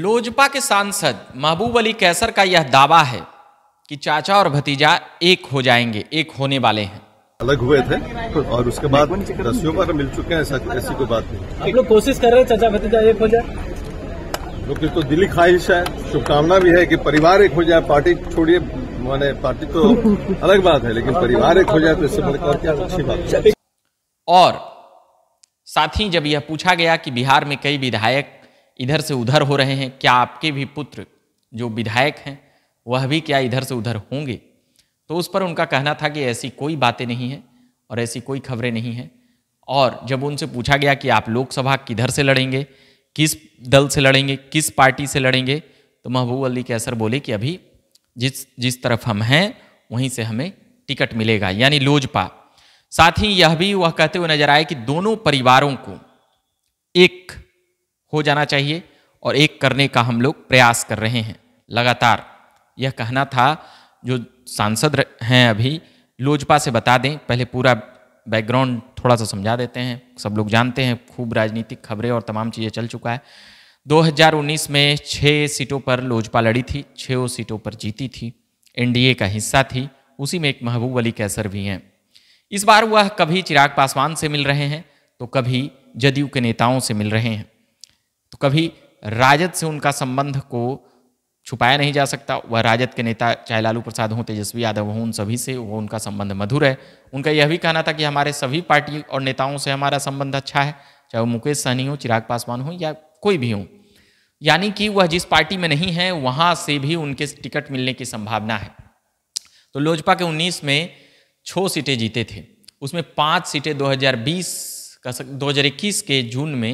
लोजपा के सांसद महबूब अली कैसर का यह दावा है कि चाचा और भतीजा एक हो जाएंगे एक होने वाले हैं अलग हुए थे और उसके बाद दसियों बार तो मिल चुके हैं ऐसी कोई बात नहीं आप लोग कोशिश कर रहे हैं चाचा भतीजा एक हो जाए लोग तो दिली ख्वाहिश है शुभकामना भी है कि परिवार एक हो जाए पार्टी छोड़िए माने पार्टी तो अलग बात है लेकिन परिवार एक हो जाए तो इससे बढ़कर क्या अच्छी बात और साथ ही जब यह पूछा गया कि बिहार में कई विधायक इधर से उधर हो रहे हैं क्या आपके भी पुत्र जो विधायक हैं वह भी क्या इधर से उधर होंगे तो उस पर उनका कहना था कि ऐसी कोई बातें नहीं हैं और ऐसी कोई खबरें नहीं हैं और जब उनसे पूछा गया कि आप लोकसभा किधर से लड़ेंगे किस दल से लड़ेंगे किस पार्टी से लड़ेंगे तो महबूब अली कैसर बोले कि अभी जिस जिस तरफ हम हैं वहीं से हमें टिकट मिलेगा यानी लोजपा साथ ही यह भी वह कहते हुए नजर आए कि दोनों परिवारों को एक हो जाना चाहिए और एक करने का हम लोग प्रयास कर रहे हैं लगातार यह कहना था जो सांसद हैं अभी लोजपा से बता दें पहले पूरा बैकग्राउंड थोड़ा सा समझा देते हैं सब लोग जानते हैं खूब राजनीतिक खबरें और तमाम चीज़ें चल चुका है 2019 में छः सीटों पर लोजपा लड़ी थी छः सीटों पर जीती थी एनडीए का हिस्सा थी उसी में एक महबूब अली कैसर भी हैं इस बार वह कभी चिराग पासवान से मिल रहे हैं तो कभी जदयू के नेताओं से मिल रहे हैं तो कभी राजद से उनका संबंध को छुपाया नहीं जा सकता वह राजद के नेता चाहे लालू प्रसाद हों तेजस्वी यादव हों उन सभी से वो उनका संबंध मधुर है उनका यह भी कहना था कि हमारे सभी पार्टी और नेताओं से हमारा संबंध अच्छा है चाहे वो मुकेश सहनी हो चिराग पासवान हो या कोई भी हो यानी कि वह जिस पार्टी में नहीं है वहाँ से भी उनके टिकट मिलने की संभावना है तो लोजपा के उन्नीस में छः सीटें जीते थे उसमें पाँच सीटें दो का 2021 के जून में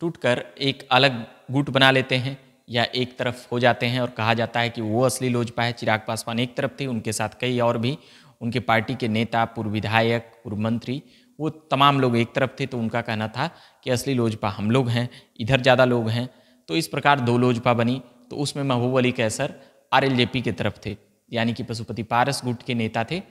टूटकर एक अलग गुट बना लेते हैं या एक तरफ हो जाते हैं और कहा जाता है कि वो असली लोजपा है चिराग पासवान एक तरफ थे उनके साथ कई और भी उनके पार्टी के नेता पूर्व विधायक पूर्व मंत्री वो तमाम लोग एक तरफ थे तो उनका कहना था कि असली लोजपा हम लोग हैं इधर ज़्यादा लोग हैं तो इस प्रकार दो लोजपा बनी तो उसमें महबूब अली कैसर आर के तरफ थे यानी कि पशुपति पारस गुट के नेता थे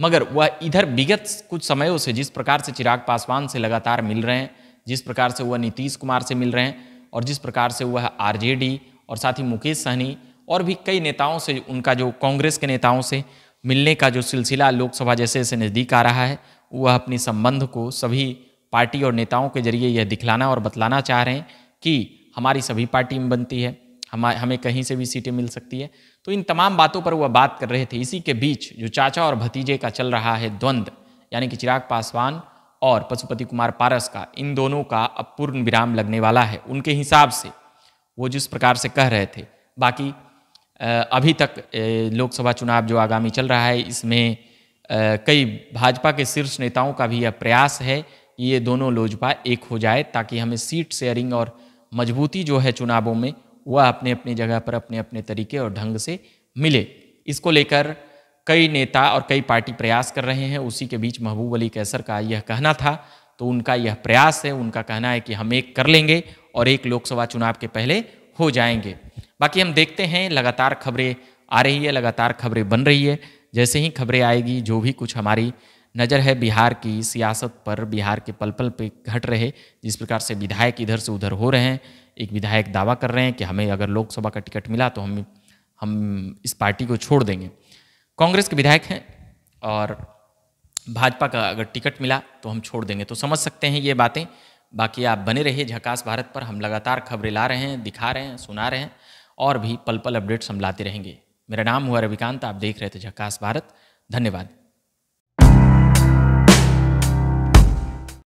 मगर वह इधर विगत कुछ समयों से जिस प्रकार से चिराग पासवान से लगातार मिल रहे हैं जिस प्रकार से वह नीतीश कुमार से मिल रहे हैं और जिस प्रकार से वह आरजेडी और साथ ही मुकेश सहनी और भी कई नेताओं से उनका जो कांग्रेस के नेताओं से मिलने का जो सिलसिला लोकसभा जैसे जैसे नज़दीक आ रहा है वह अपनी संबंध को सभी पार्टी और नेताओं के जरिए यह दिखलाना और बतलाना चाह रहे हैं कि हमारी सभी पार्टी में बनती है हम हमें कहीं से भी सीटें मिल सकती है तो इन तमाम बातों पर वह बात कर रहे थे इसी के बीच जो चाचा और भतीजे का चल रहा है द्वंद्व यानी कि चिराग पासवान और पशुपति कुमार पारस का इन दोनों का अब पूर्ण विराम लगने वाला है उनके हिसाब से वो जिस प्रकार से कह रहे थे बाकी अभी तक लोकसभा चुनाव जो आगामी चल रहा है इसमें कई भाजपा के शीर्ष नेताओं का भी यह प्रयास है ये दोनों लोजपा एक हो जाए ताकि हमें सीट शेयरिंग और मजबूती जो है चुनावों में वह अपने अपने जगह पर अपने अपने तरीके और ढंग से मिले इसको लेकर कई नेता और कई पार्टी प्रयास कर रहे हैं उसी के बीच महबूब अली कैसर का यह कहना था तो उनका यह प्रयास है उनका कहना है कि हम एक कर लेंगे और एक लोकसभा चुनाव के पहले हो जाएंगे बाकी हम देखते हैं लगातार खबरें आ रही है लगातार खबरें बन रही है जैसे ही खबरें आएगी जो भी कुछ हमारी नज़र है बिहार की सियासत पर बिहार के पल पल पे घट रहे जिस प्रकार से विधायक इधर से उधर हो रहे हैं एक विधायक दावा कर रहे हैं कि हमें अगर लोकसभा का टिकट मिला तो हम हम इस पार्टी को छोड़ देंगे कांग्रेस के विधायक हैं और भाजपा का अगर टिकट मिला तो हम छोड़ देंगे तो समझ सकते हैं ये बातें बाकी आप बने रहिए झकास भारत पर हम लगातार खबरें ला रहे हैं दिखा रहे हैं सुना रहे हैं और भी पल पल अपडेट्स हम लाते रहेंगे मेरा नाम हुआ रविकांत आप देख रहे थे झकास भारत धन्यवाद